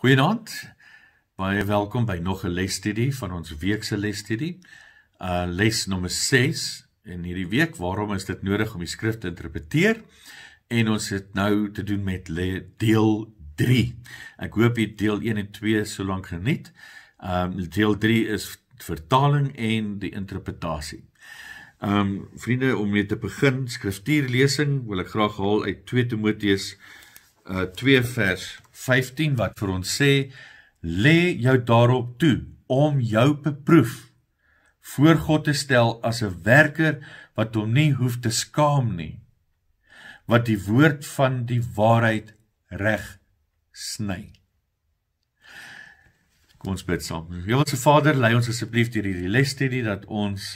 Goeienaand. Baie welkom by nog 'n lesstudie van ons weekse lesstudie. Uh les nommer 6 in hierdie week. Waarom is dit nodig om die skrif te interpreteer? En ons het nou te doen met deel 3. Ek hoop jy deel 1 en 2 sōlank so geniet. Um deel 3 is vertaling en die interpretasie. Um vriende, om mee te begin, skriftuurlesing wil ek graag haal uit 2 Timoteus uh 2 vers 15 wat vir ons sê lê jou daarop toe om jou beproef voor God te stel as 'n werker wat hom nie hoef te skaam nie wat die woord van die waarheid reg sny. Kom ons bid saam. Hemelse Vader, lei ons asseblief deur hierdie lesstudie dat ons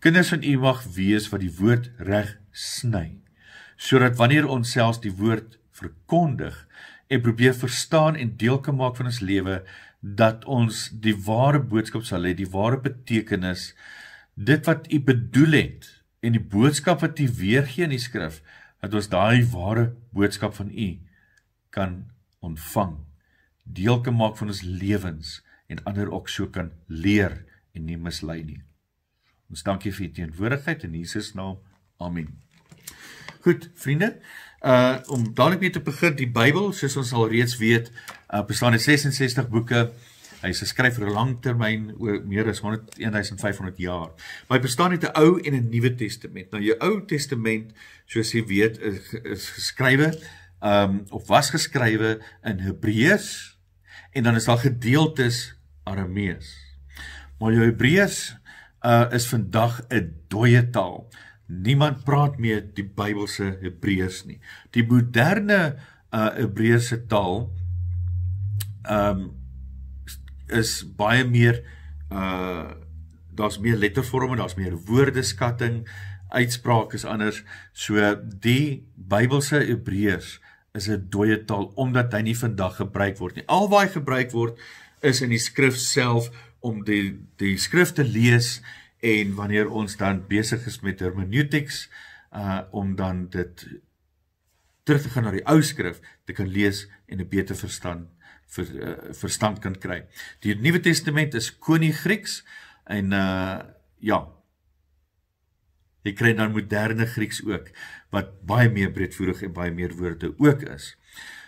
kinders van U mag wees wat die woord reg sny sodat wanneer ons self die woord verkondig en probeer verstaan en deel kan maak van ons lewe dat ons die ware boodskap sal hê, die ware betekenis, dit wat U bedoel het en die boodskap wat U weergee in die skrif, dat ons daai ware boodskap van U kan ontvang, deel kan maak van ons lewens en ander ook so kan leer en nie mislei nie. Ons dankie vir U teenwoordigheid in Jesus naam. Amen. Goed, vriende, uh om dadelik mee te begin, die Bybel, soos ons al reeds weet, uh, bestaan uit 66 boeke. Hy is geskryf vir 'n lang termyn, meer as 100 1500 jaar. Maar hy bestaan uit 'n Ou en 'n Nuwe Testament. Nou jou Ou Testament, soos jy weet, is, is geskrywe um of was geskrywe in Hebreëus en dan is daar gedeeltes Aramees. Maar jou Hebreëus uh is vandag 'n dooie taal. Niemand praat meer die Bybelse Hebreërs nie. Die moderne uh Hebreëse taal um is baie meer uh daar's meer lettervorme, daar's meer woordeskatting, uitsprake is anders. So die Bybelse Hebreërs is 'n dooie taal omdat hy nie vandag gebruik word nie. Al wat hy gebruik word is in die skrif self om die die skrif te lees en wanneer ons dan besig is met hermeneutics uh om dan dit terug te gaan na die ou skrif te kan lees en 'n beter verstand vir uh, verstand kan kry. Die Nuwe Testament is konig Grieks en uh ja. Jy kry dan moderne Grieks ook wat baie meer breedvoerig en baie meer woorde ook is.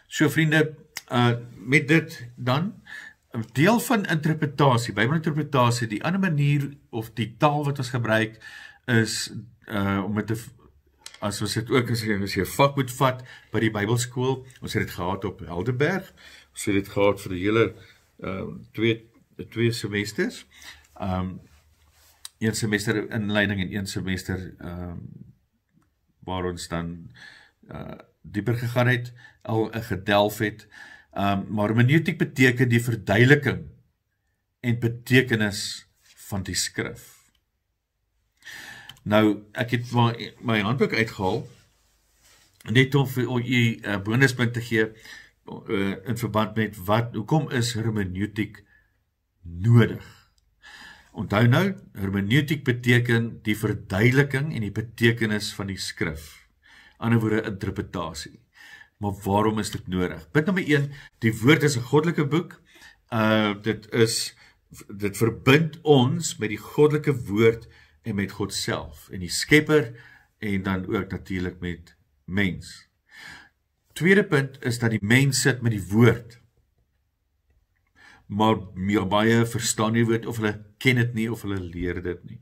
So vriende, uh met dit dan deel van interpretasie, Bybelinterpretasie, die ander manier of die taal wat ons gebruik is uh om met 'n as ons dit ook as jy as jy 'n vak moet vat by die Bybelskool, ons het dit gehad op Helderberg. Ons het dit gehad vir die hele ehm um, twee twee semesters. Ehm um, een semester inleiding en een semester ehm um, waar ons dan uh dieper gegaan het, al 'n gedelf het. Ehm Ehm um, maar hermeneutiek beteken die verduideliking en betekenis van die skrif. Nou ek het my, my handboek uitgehaal net om vir u 'n eh, bonuspunt te gee uh, in verband met wat hoekom is hermeneutiek nodig? Onthou nou, hermeneutiek beteken die verduideliking en die betekenis van die skrif. Anderswoorde interpretasie. Maar waarom is dit nodig? Punt nommer 1, die woord is 'n goddelike boek. Uh dit is dit verbind ons met die goddelike woord en met God self en die Skepper en dan ook natuurlik met mens. Tweede punt is dat die mens sit met die woord. Maar meer ja, baie verstaan nie woord of hulle ken dit nie of hulle leer dit nie.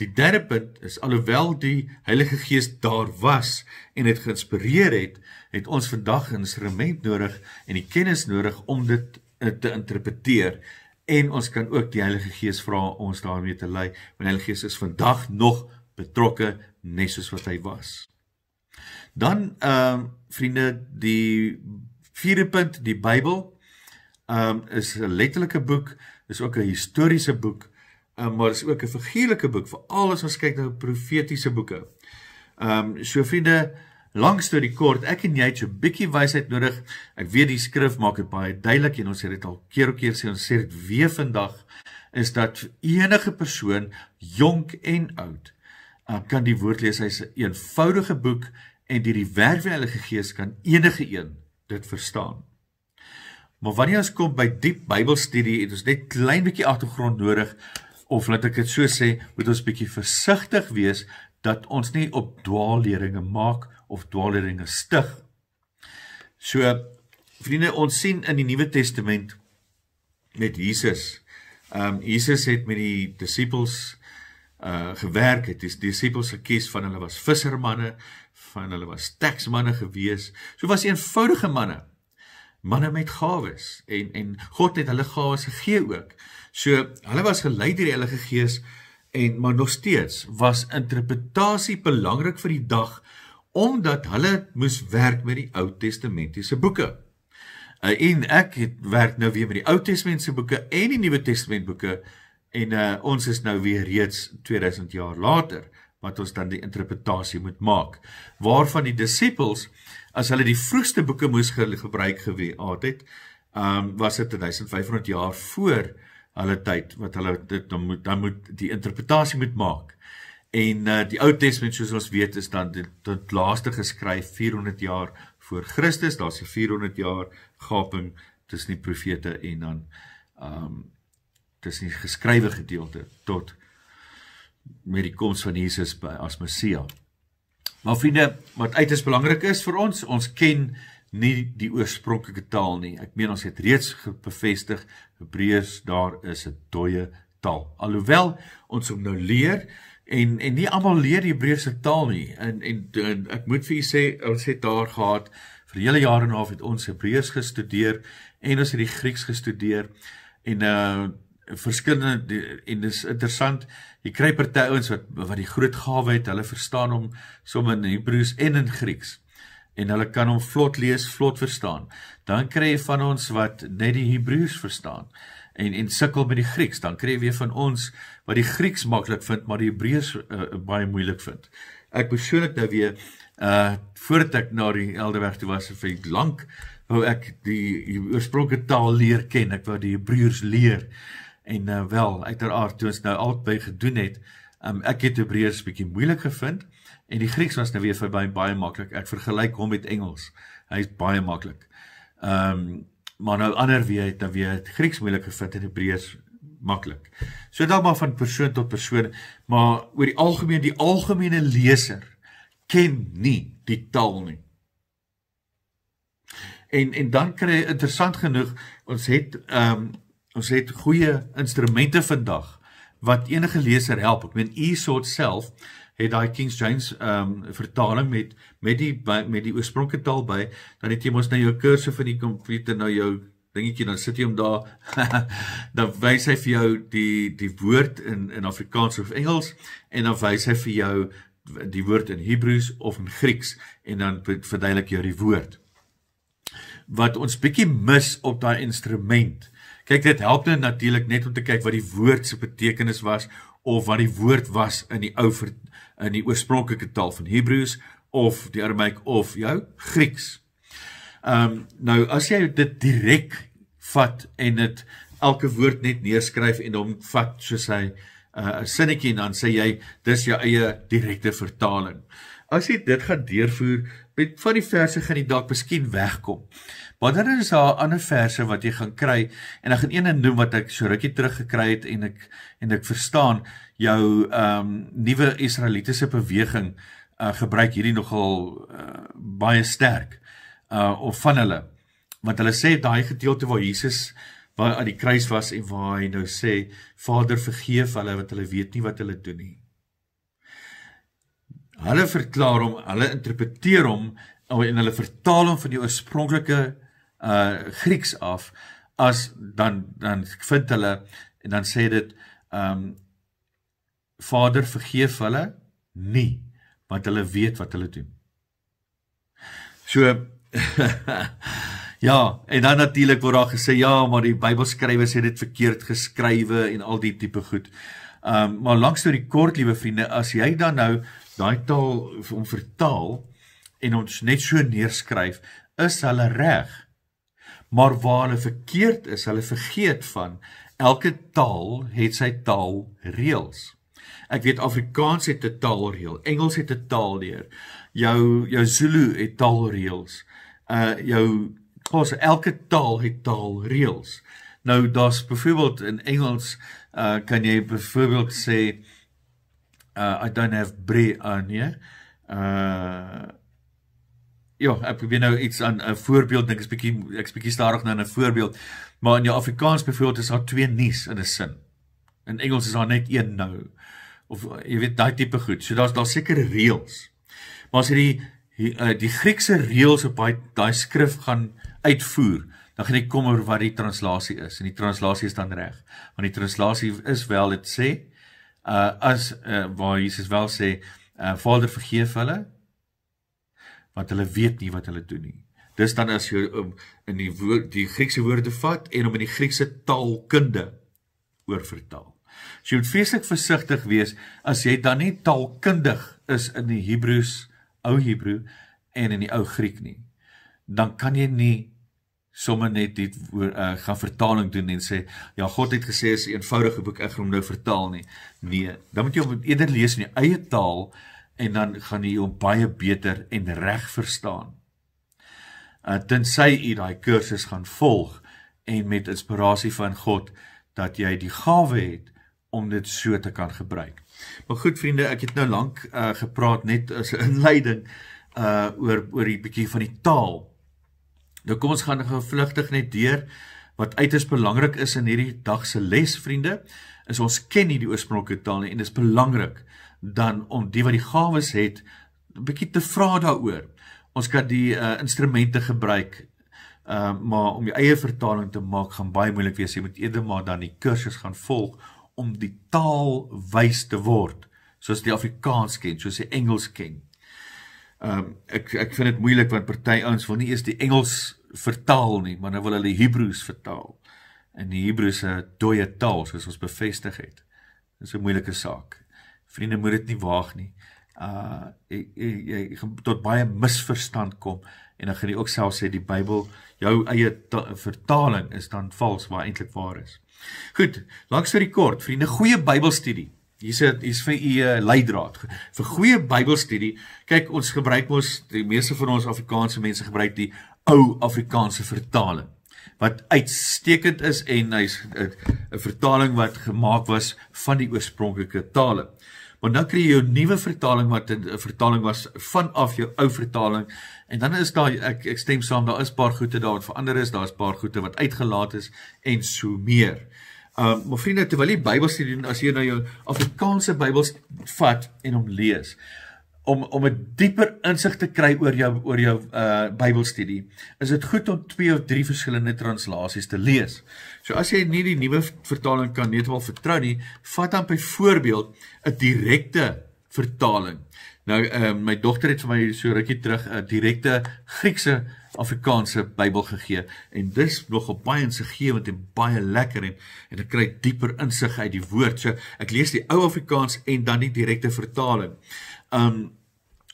Die derde punt is alhoewel die Heilige Gees daar was en dit geïnspireer het, geïnspireerd het het ons vandag 'n instrument nodig en die kennis nodig om dit eh, te interpreteer en ons kan ook die Heilige Gees vra ons daarmee te lei want die Heilige Gees is vandag nog betrokke net soos wat hy was. Dan ehm uh, vriende die vierde punt die Bybel ehm um, is 'n letterlike boek, is ook 'n historiese boek, um, maar is ook 'n figuurlike boek vir al ons kyk na profetiese boeke. Ehm um, so vriende ehm Lang storie kort, ek en jy het so 'n bietjie wysheid nodig. Ek weet die skrif maak dit baie duidelik en ons het dit al keer op keer sê ons sê dit weer vandag is dat enige persoon, jonk en oud, eh, kan die woord lees. Hy's 'n eenvoudige boek en deur die werk van die Heilige Gees kan enige een dit verstaan. Maar wanneer ons kom by diep Bybelstudie, het ons net klein bietjie agtergrond nodig of laat ek dit so sê, moet ons bietjie versigtig wees dat ons nie op dwaalleringe maak of dwaalleringe stig. So vriende, ons sien in die Nuwe Testament met Jesus. Ehm um, Jesus het met die disippels uh gewerk het. Die disippels gekies van hulle was vissermanne, van hulle was teksmanne gewees. So was eenvoudige manne. Manne met gawes en en God het hulle gawes gegee ook. So hulle was gelei deur die Heilige Gees en maar nog steeds was interpretasie belangrik vir die dag omdat hulle moes werk met die Ou Testamentiese boeke. Uh, en ek het werk nou weer met die Ou Testamentiese boeke en die Nuwe Testament boeke en uh, ons is nou weer reeds 2000 jaar later wat ons dan die interpretasie moet maak waarvan die disippels as hulle die vroegste boeke moes gebruik gewaat het, ehm um, was dit 1500 jaar voor hulle tyd wat hulle dit dan moet dan moet die interpretasie moet maak. En uh, die Ou Testament soos ons weet is dan tot laaste geskryf 400 jaar voor Christus. Daar's 'n 400 jaar gaping tussen die profete en dan ehm um, tussen die geskrywe gedeelte tot met die koms van Jesus by as Messia. Maar vriende, wat uiters belangrik is vir ons, ons ken nie die oorspronklike taal nie. Ek meen ons het reeds bevestig Hebreërs daar is 'n dooie taal. Alhoewel ons hom nou leer en en nie almal leer die Hebreëse taal nie en en, en ek moet vir u sê ons het daar gehad vir hele jare en half het ons Hebreëus gestudeer en ons het die Grieks gestudeer en uh verskillende en dis interessant jy kry party ouens wat wat die groot gawe het hulle verstaan hom sommer in Hebreëus en in Grieks en hulle kan hom vlot lees vlot verstaan dan kry jy van ons wat net die Hebreëus verstaan en en sukkel met die Grieks, dan kry jy weer van ons wat die Grieks maklik vind, maar die Hebreërs uh, baie moeilik vind. Ek persoonlik nou weer uh voordat ek na die Elderweg toe was vir lank, wou ek die, die oorspronklike taal leer ken, ek wou die Hebreërs leer. En nou uh, wel, uiteraard toe ons nou albei gedoen het, um, ek het Hebreërs bietjie moeilik gevind en die Grieks was nou weer vir baie baie maklik. Ek vergelyk hom met Engels. Hy's baie maklik. Ehm um, maar nou ander wie het dan weer Grieks moeilik gevind en Hebreërs maklik. So dan maar van persoon tot persoon, maar oor die algemeen die algemene leser ken nie die taal nie. En en dan kry interessant genoeg, ons het ehm um, ons het goeie instrumente vandag wat enige leser help. Ek meen e-sort self het daai King James ehm um, vertaling met met die met die oorspronklike taal by, dan het jy mos nou jou kursus van die komputer nou jou dingetjie dan sit jy hom daar dan wys hy vir jou die die woord in in Afrikaans of Engels en dan wys hy vir jou die woord in Hebreëus of in Grieks en dan verduidelik jy die woord wat ons bietjie mis op daai instrument. Kyk dit help nou natuurlik net om te kyk wat die woord se betekenis was, of wat die woord was in die ou in die oorspronklike taal van Hebreëus of die Aramaik of jou Grieks. Ehm um, nou as jy dit direk vat en dit elke woord net neerskryf en hom vat soos hy eh, 'n uh, sinnetjie en dan sê jy dis jou eie direkte vertaling. As jy dit gaan deurvoer, met van die verse gaan die dalk miskien wegkom. Maar dan is daar 'n ander verse wat jy gaan kry en ek gaan een en doen wat ek so rukkie terug gekry het en ek en ek verstaan jou ehm um, nuwe Israelitiese beweging uh, gebruik hierdie nogal uh, baie sterk uh of van hulle want hulle sê daai gedeelte waar Jesus waar aan die kruis was en waar hy nou sê Vader vergeef hulle want hulle weet nie wat hulle doen nie. Hulle verklaar hom, hulle interpreteer hom oh, en hulle vertaal hom van die oorspronklike uh Grieks af as dan dan vind hulle en dan sê dit ehm um, Vader vergeef hulle nie want hulle weet wat hulle doen. So ja, en dan natuurlik word daar gesê ja, maar die Bybelskrywers het dit verkeerd geskrywe en al die tipe goed. Ehm um, maar langs toe die kort liewe vriende, as jy dan nou daai taal om vertaal en ons net so neerskryf, is hulle reg. Maar waar hulle verkeerd is, hulle vergeet van elke taal het sy taal reëls. Ek weet Afrikaans het 'n taalreël, Engels het 'n taalleer. Jou jou Zulu het taalreëls. Uh jou kos elke taal het taalreëls. Nou daar's byvoorbeeld in Engels uh kan jy byvoorbeeld sê uh uh, I don't have bre aan nie. Uh ja, ek probeer nou iets aan 'n voorbeeld dink, ek's bietjie ek's bietjie stadig nou aan 'n voorbeeld. Maar in jou Afrikaans byvoorbeeld is daar twee nies in 'n sin. In Engels is daar net een nou. Of jy weet daai tipe goed. So daar's daar sekere reëls. Maar as jy die die uh, Griekse reëls op daai daai skrif gaan uitvoer, dan gaan jy kom oor wat die translasie is en die translasie is dan reg. Want die translasie is wel dit sê uh as uh, waar Jesus wel sê, uh Vader vergeef hulle want hulle weet nie wat hulle doen nie. Dis dan as jy um, in die woord die Griekse woorde vat en om in die Griekse taalkunde oorvertaal. So jy moet feeslik versigtig wees as jy dan nie taalkundig is in die Hebreëus, ou Hebreë en in die ou Griek nie. Dan kan jy nie somme net dit uh, gaan vertaling doen en sê ja God het gesê is 'n eenvoudige boek ek gaan hom nou vertaal nie nee dan moet jy hom eerder lees in die eie taal en dan gaan jy hom baie beter en reg verstaan. Uh tensy jy daai kursus gaan volg en met inspirasie van God dat jy die gawe het om dit so te kan gebruik. Maar goed vriende, ek het nou lank uh gepraat net as 'n inleiding uh oor oor die bietjie van die taal. Nou kom ons gaan gevlugtig net deur wat uiters belangrik is in hierdie dag se les vriende, is ons ken nie die oorspronklike taal nie en dit is belangrik dan om die wat die gawes het 'n bietjie te vra daaroor. Ons kan die uh, instrumente gebruik uh maar om die eie vertaling te maak gaan baie moeilik wees. Jy moet eerder maar dan die kursus gaan volg om die taal wys te word, soos die Afrikaans ken, soos die Engels ken. Ehm um, ek ek vind dit moeilik want party ouens wil nie eers die Engels vertaal nie, maar nou wil hulle Hebreëus vertaal. En die Hebreëse dooie taal soos ons bevestig het. Dit is 'n moeilike saak. Vriende moet dit nie waag nie. Uh jy jy tot baie misverstand kom en dan gaan jy ook self sê die Bybel jou eie vertaling is dan vals waar eintlik waar is. Goed, langs vir die kort, vriende, goeie Bybelstudie Hier sit hier's vir u eh, leidraad vir goeie Bybelstudie. Kyk, ons gebruik mos die meeste van ons Afrikaanse mense gebruik die ou Afrikaanse vertaling wat uitstekend is en hy's eh, 'n vertaling wat gemaak was van die oorspronklike tale. Maar nou kry jy 'n nuwe vertaling wat 'n vertaling was vanaf jou ou vertaling en dan is daar ek ek stem saam daar is 'n paar goeie dinge wat verander is, daar's 'n paar goeie wat uitgelaat is en so meer. Ehm uh, my vriende, terwyl jy Bybelstudie doen, as jy nou jou Afrikaanse Bybels vat en hom lees om om 'n dieper insig te kry oor jou oor jou uh Bybelstudie, is dit goed om twee of drie verskillende translasies te lees. So as jy nie die nuwe vertaling kan netemal vertrou nie, vat dan byvoorbeeld 'n direkte vertaling. Nou ehm uh, my dogter het vir my so rukkie terug 'n direkte Griekse Afrikaanse Bybel gegee en dis nogal baie insiggewend en baie lekker en en ek kry dieper insig uit die woord. So ek lees die ou Afrikaans en dan die direkte vertaling. Um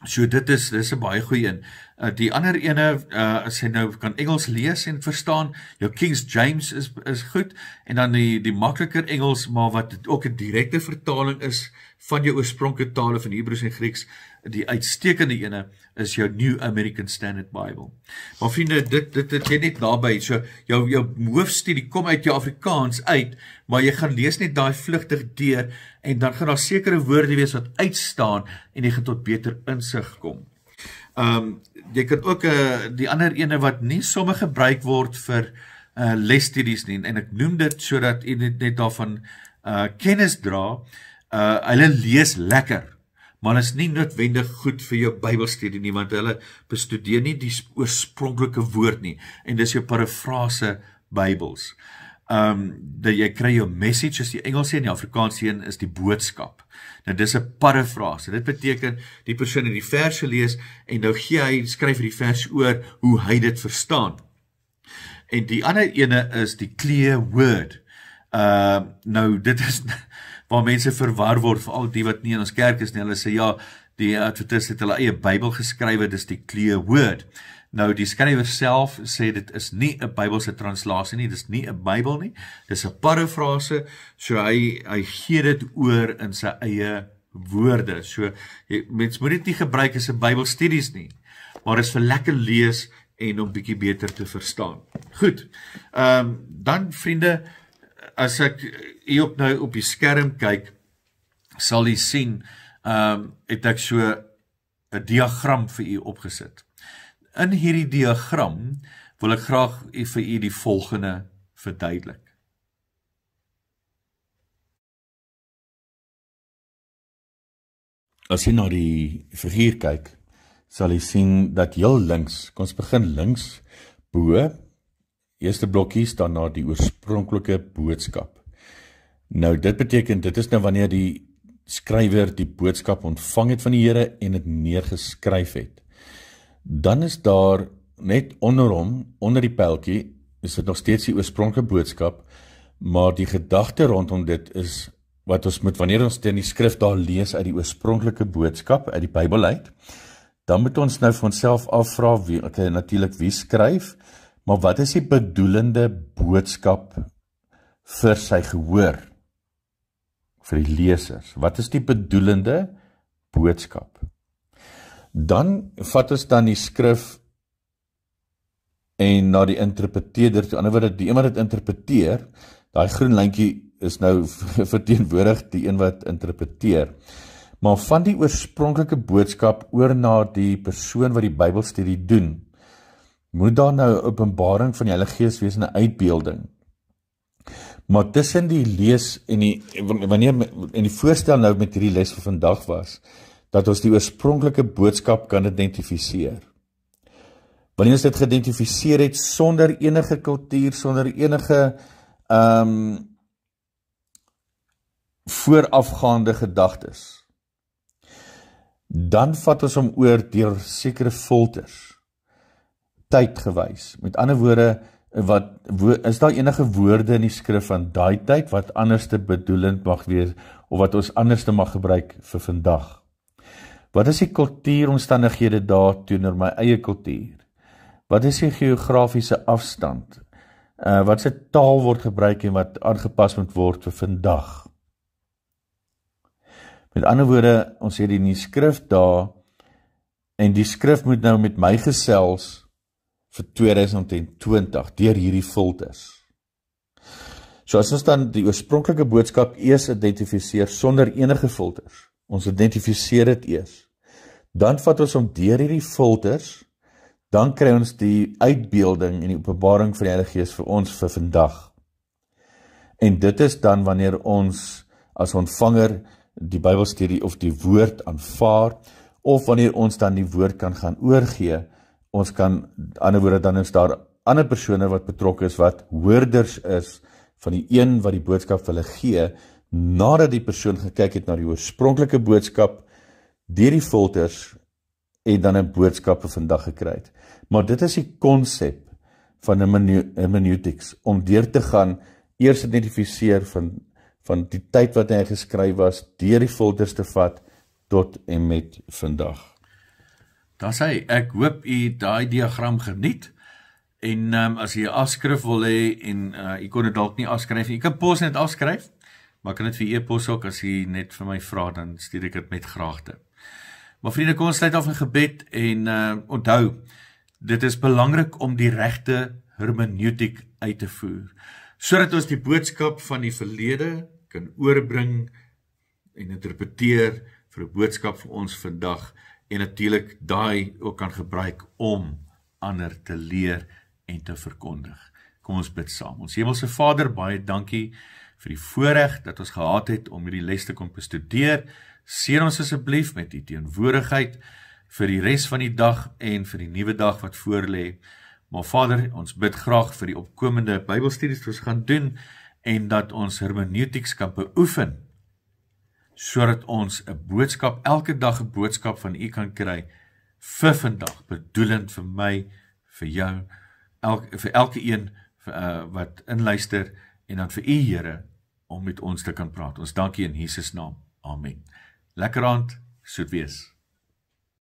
so dit is dis 'n baie goeie een. Eh, die ander ene uh, as jy nou kan Engels lees en verstaan, jou King James is is goed en dan die die makliker Engels maar wat ook 'n direkte vertaling is van jou oorspronklike tale van Hebreëus en Grieks, die uitstekende ene is jou New American Standard Bible. Maar vriende, dit dit dit net daarby. So jou jou hoofstudie kom uit jou Afrikaans uit, maar jy gaan lees net daai vlugtig deur en dan gaan daar sekere woorde wees wat uitstaan en jy gaan tot beter insig kom. Ehm um, jy kan ook 'n uh, eh, die ander ene wat nie sommer gebruik word vir uh lesstudies nie en ek noem dit sodat u net, net daarvan uh kennis dra. Uh hulle lees lekker, maar is nie noodwendig goed vir jou Bybelstudie nie want hulle bestudeer nie die oorspronklike woord nie en dis jou parafrase Bybels. Uh ehm um, dat jy kry jou message as die Engels en die Afrikaanse een is die boodskap. Nou dis 'n parafrase. Dit beteken die persoon het die vers gelees en nou gee hy skryf die vers oor hoe hy dit verstaan. En die ander ene is die clear word. Ehm uh, nou dit is waar mense verwar word veral die wat nie in ons kerk is nie. Hulle sê ja, die Adventiste het hulle eie Bybel geskrywe, dis die clear word. Ehm Nou die skrywer self sê dit is nie 'n Bybelse translasie nie, dis nie 'n Bybel nie. Dis 'n parafrase. So hy hy gee dit oor in sy eie woorde. So mense moet dit nie gebruik as 'n Bybelstudies nie, maar is vir lekker lees en om bietjie beter te verstaan. Goed. Ehm um, dan vriende, as ek hier op nou op die skerm kyk, sal u sien ehm um, het ek so 'n diagram vir u opgesit. In hierdie diagram wil ek graag vir u die volgende verduidelik. As jy na die figuur kyk, sal jy sien dat heel links, kom ons begin links bo, eerste blokkie staan na die oorspronklike boodskap. Nou dit beteken dit is nou wanneer die skrywer die boodskap ontvang het van die Here en dit neergeskryf het dan is daar net onder hom, onder die pelletjie, is dit nog steeds die oorspronklike boodskap, maar die gedagte rondom dit is wat ons moet wanneer ons dit in die skrif daar lees uit die oorspronklike boodskap uit die Bybel uit, dan moet ons nou vir onsself afvra wie ek natuurlik wie skryf, maar wat is die bedoelende boodskap vir sy gehoor? vir die lesers. Wat is die bedoelende boodskap? dan vat ons dan die skrif en na die interpreteerder, aan die ander wyse die een wat dit interpreteer, daai groen lyntjie is nou verteenwoordig die een wat interpreteer. Maar van die oorspronklike boodskap oor na die persoon wat die Bybelstudie doen, moet daar nou 'n openbaring van die Heilige Gees wees in 'n uitbeelding. Maar tussen die lees en die wanneer en die voorstel nou met hierdie les vir vandag was, dat ons die oorspronklike boodskap kan identifiseer. Wanneer ons dit geïdentifiseer het sonder enige kultuur, sonder enige ehm um, voorafgaande gedagtes, dan vat ons hom oor deur sekere filters tydgewys. Met ander woorde wat wo, is daar enige woorde in die skrif van daai tyd wat anders te bedoelend mag wees of wat ons anders te mag gebruik vir vandag? Wat is die kultuuromstandighede daar teenoor my eie kultuur? Wat is die geografiese afstand? Uh wat se taal word gebruik en wat aangepas moet word vir vandag? Met ander woorde, ons het die nuwe skrif daar en die skrif moet nou met my gesels vir 2020 deur hierdie filters. So as ons dan die oorspronklike boodskap eers identifiseer sonder enige filters, Ons identifiseer dit eers. Dan vat ons hom deur hierdie filters, dan kry ons die uitbeelding en die openbaring van die Heilige Gees vir ons vir vandag. En dit is dan wanneer ons as ontvanger die Bybelstudie of die woord aanvaar of wanneer ons dan die woord kan gaan oorgee, ons kan ander woorde dan is daar ander persone wat betrokke is wat hoorders is van die een wat die boodskap vir hulle gee nadat die persoon gekyk het na die oorspronklike boodskap deur die filters en dan 'n boodskap vir vandag gekry het. Maar dit is die konsep van 'n hermeneutics om deur te gaan eers identifiseer van van die tyd wat hy geskryf was deur die filters te vat tot en met vandag. Das hy, ek hoop u daai diagram geniet. En um, as jy 'n afskrif wil hê en uh, eh, jy kon dit dalk nie afskryf nie, jy kan pos net afskryf. Maar kan dit vir e-pos ook as jy net vir my vra dan stuur ek dit met graagte. Maar vriende, kom ons sluit af in gebed en uh onthou, dit is belangrik om die regte hermeneutiek uit te voer sodat ons die boodskap van die verlede kan oorbring en interpreteer vir 'n boodskap vir ons vandag en natuurlik daai ook kan gebruik om ander te leer en te verkondig. Kom ons bid saam. Ons Hemelse Vader, baie dankie vir die voorreg dat ons gehad het om hierdie les te kom bestudeer. Seën ons asseblief met u teenwoordigheid vir die res van die dag en vir die nuwe dag wat voorlê. Maar Vader, ons bid graag vir die opkomende Bybelstudies wat ons gaan doen en dat ons hermeneutiks kan beoefen sodat ons 'n boodskap elke dag 'n boodskap van u kan kry vir vandag bedoelend vir my vir jou elke vir elke een vir, uh, eh, wat inluister en dan vir u Here om met ons te kan praat. Ons dankie in Jesus naam. Amen. Lekker aand, soet wees.